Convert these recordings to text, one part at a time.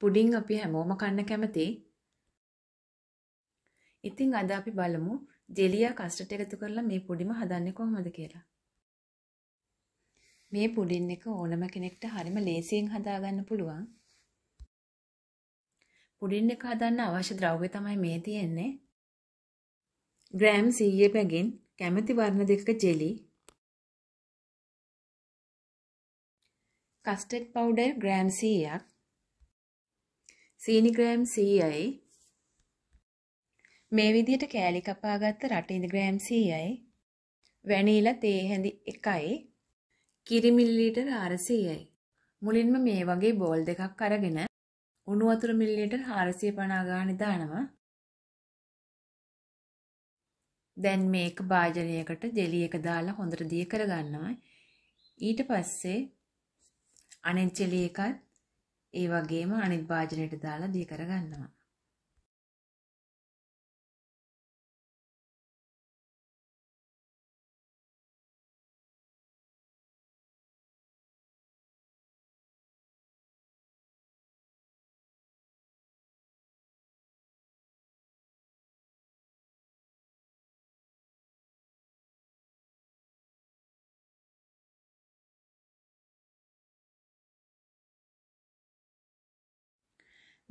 Pudding අපි හැමෝම කන්න කැමති. ඉතින් අද අපි බලමු ජෙලියා කස්ටඩ් එකතු කරලා මේ පුඩිම හදන්නේ කොහොමද කියලා. මේ පුඩින් එක ඕනම කෙනෙක්ට හරිම ලේසියෙන් හදාගන්න පුළුවන්. පුඩින් එක හදන්න අවශ්‍ය ද්‍රව්‍ය තමයි මේ තියෙන්නේ. ග්‍රෑම් 100 බැගින් කැමති වර්ණ දෙකක ජෙලි, කස්ටඩ් පවුඩර් ග්‍රෑම් 100ක්, සීනි ග්‍රෑම් 100යි මේ විදියට කෑලි කපාගත්ත රටිනි ග්‍රෑම් 100යි වැනිලා තේ හැඳි 1යි කිරි මිලිලීටර 400යි මුලින්ම මේ වගේ බෝල් දෙකක් අරගෙන උණු වතුර මිලිලීටර 450 ගානේ දානවා දැන් මේක භාජනයකට ජෙලි එක දාලා හොඳට දිය කරගන්නවා ඊට පස්සේ අනෙක් ජෙලි එකත් ඒ වගේම අනිත් භාජනයට දාලා දිය කරගන්නවා.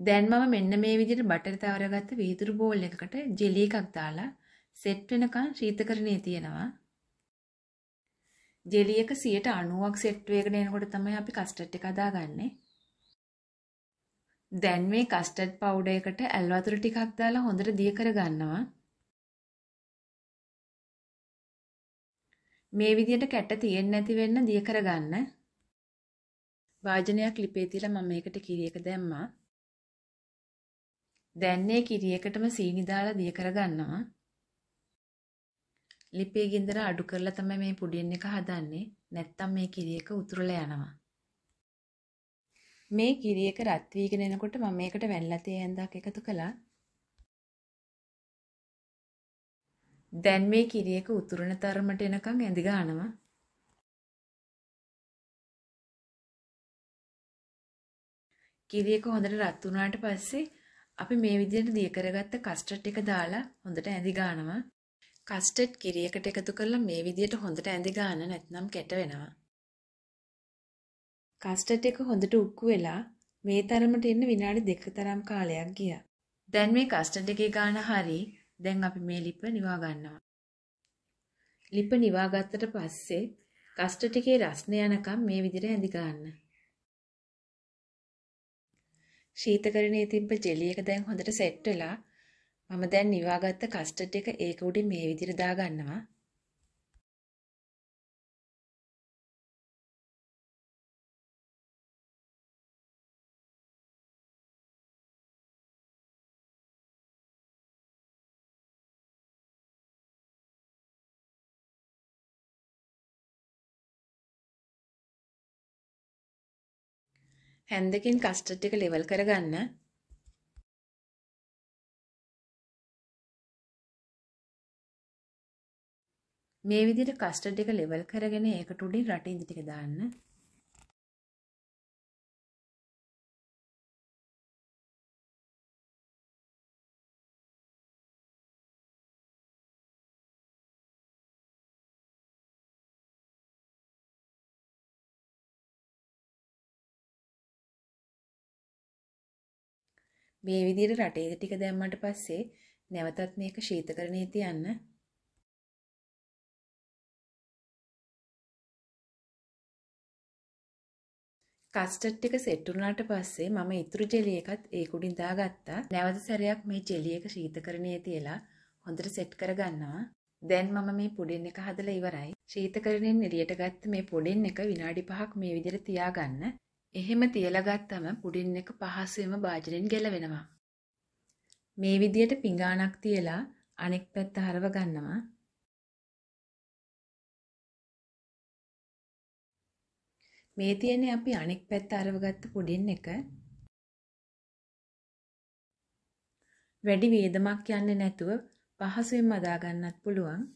දැන් මම මෙන්න මේ විදිහට බටර් තවරගත්ත වීදුරු බෝල් එකකට ජෙලි එකක් දාලා සෙට් වෙනකන් ශීතකරණයේ තියෙනවා. ජෙලි එක 90ක් සෙට් වෙගෙන එනකොට තමයි අපි කස්ටර්ඩ් එක හදාගන්නේ. දැන් මේ කස්ටර්ඩ් පවුඩර් එකට ඇල් වතුර ටිකක් දාලා හොඳට දිය කරගන්නවා. මේ විදිහට කැට තියෙන්නේ නැති වෙන්න දිය කරගන්න. වාජනයක් ලිපේ තියලා මම මේකට කිරි එක දැම්මා. දැන්නේ කිරියකටම සීනි දාලා දිය කරගන්නවා. ලිපේ ගින්දර අඩු කරලා තමයි මේ පුඩින් එක හදන්නේ. නැත්තම් මේ කිරියක උතුරලා යනවා. මේ කිරියක රත් වීගෙන එනකොට මම මේකට වැල්ලා තේ ඇඳක් එකතු කළා. දැන් මේ කිරියක උතුරන තරමට එනකන් ඇඳි ගන්නවා. කිරියක හොඳට රත් වුණාට පස්සේ අපි මේ විදිහට දිය කරගත්ත කස්ටර්ඩ් එක දාලා හොඳට ඇඳි ගන්නවා. කස්ටර්ඩ් කිරියකට එකතු කරලා මේ විදිහට හොඳට ඇඳි ගන්න නැත්නම් කැට වෙනවා. කස්ටර්ඩ් එක හොඳට උක්කු වෙලා මේ තරමට එන්න විනාඩි දෙක තරම් කාලයක් ගියා. දැන් මේ කස්ටර්ඩ් එකේ ගාන හරි. දැන් අපි මේ ලිප නිවා ගන්නවා. ලිප නිවා ගත්තට පස්සේ කස්ටර්ඩ් එකේ රස්නේ යනකම් මේ විදිහට ඇඳි ගන්න. ශීතකරණයේ තිබ්බ ජෙලි එක දැන් හොඳට සෙට් වෙලා මම දැන් නිවාගත්ත කස්ටඩ් එක ඒක උඩින් මේ විදිහට දාගන්නවා. හැන්දකින් කස්ටඩ් එක ලෙවල් කරගන්න. මේ විදිහට කස්ටඩ් එක ලෙවල් කරගෙන ඒකට උඩින් රටින් ඉඳි ටික දාන්න. මේ විදිහට රටේ ටික දැම්මට පස්සේ නැවතත් මේක ශීතකරණයේ තියන්න කස්ටඩ් ටික සෙට් වුණාට පස්සේ මම ඉතුරු ජෙලි එකත් ඒ කුඩින් දාගත්තා. නැවත සැරයක් මේ ජෙලි එක ශීතකරණයේ තියලා හොඳට සෙට් කරගන්නවා. දැන් මම මේ පුඩින් එක හදලා ඉවරයි. ශීතකරණයෙන් එළියට ගත්ත මේ පුඩින් එක විනාඩි 5ක් මේ විදිහට තියාගන්න. එහෙම තියලා ගත්තම පුඩින් එක පහසුවෙන්ම භාජනෙන් ගැලවෙනවා. මේ විදියට පිඟානක් තියලා අනෙක් පැත්ත හරව ගන්නවා. මේ තියෙන්නේ අපි අනෙක් පැත්ත අරවගත්ත පුඩින් එක. වැඩි වේදමක් යන්නේ නැතුව පහසුවෙන්ම අදා ගන්නත් පුළුවන්.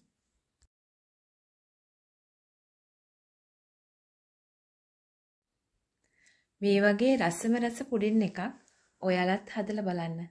මේ වගේ රසම රස පුඩින් එකක් ඔයාලත් හදලා බලන්න.